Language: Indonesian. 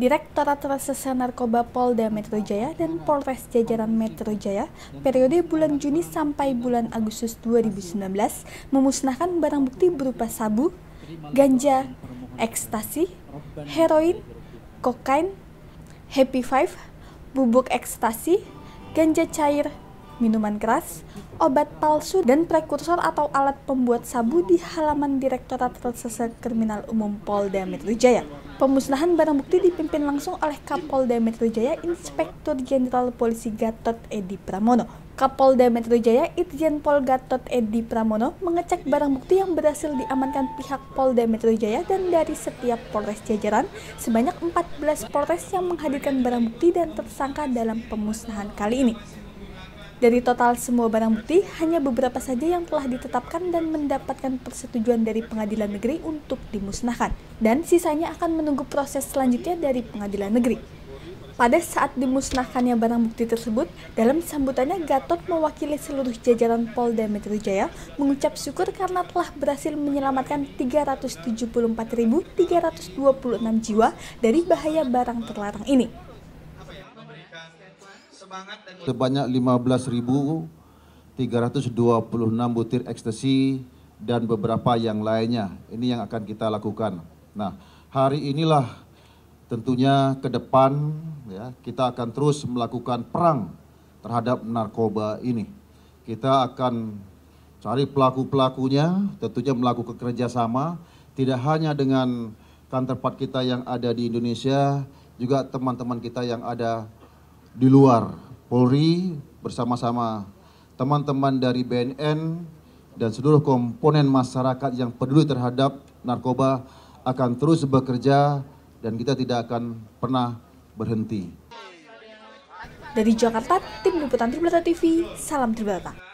Direktorat Reserse Narkoba Polda Metro Jaya dan Polres Jajaran Metro Jaya periode bulan Juni sampai bulan Agustus 2019 memusnahkan barang bukti berupa sabu, ganja, ekstasi, heroin, kokain, happy five, bubuk ekstasi, ganja cair, minuman keras, obat palsu, dan prekursor atau alat pembuat sabu di halaman Direktorat Reserse Kriminal Umum Polda Metro Jaya. Pemusnahan barang bukti dipimpin langsung oleh Kapolda Metro Jaya Inspektur Jenderal Polisi Gatot Edi Pramono. Kapolda Metro Jaya Irjen Pol Gatot Edi Pramono mengecek barang bukti yang berhasil diamankan pihak Polda Metro Jaya dan dari setiap Polres jajaran sebanyak 14 Polres yang menghadirkan barang bukti dan tersangka dalam pemusnahan kali ini. Dari total semua barang bukti, hanya beberapa saja yang telah ditetapkan dan mendapatkan persetujuan dari pengadilan negeri untuk dimusnahkan. Dan sisanya akan menunggu proses selanjutnya dari pengadilan negeri. Pada saat dimusnahkannya barang bukti tersebut, dalam sambutannya Gatot mewakili seluruh jajaran Polda Metro Jaya mengucap syukur karena telah berhasil menyelamatkan 374.326 jiwa dari bahaya barang terlarang ini sebanyak 15.326 butir ekstasi dan beberapa yang lainnya. Ini yang akan kita lakukan. Nah, hari inilah tentunya ke depan ya, kita akan terus melakukan perang terhadap narkoba ini. Kita akan cari pelaku-pelakunya, tentunya melakukan kerjasama, tidak hanya dengan counterpart kita yang ada di Indonesia, juga teman-teman kita yang ada di luar Polri bersama-sama teman-teman dari BNN dan seluruh komponen masyarakat yang peduli terhadap narkoba akan terus bekerja dan kita tidak akan pernah berhenti. Dari Jakarta, Tim Liputan Tribrata TV, Salam Tribrata.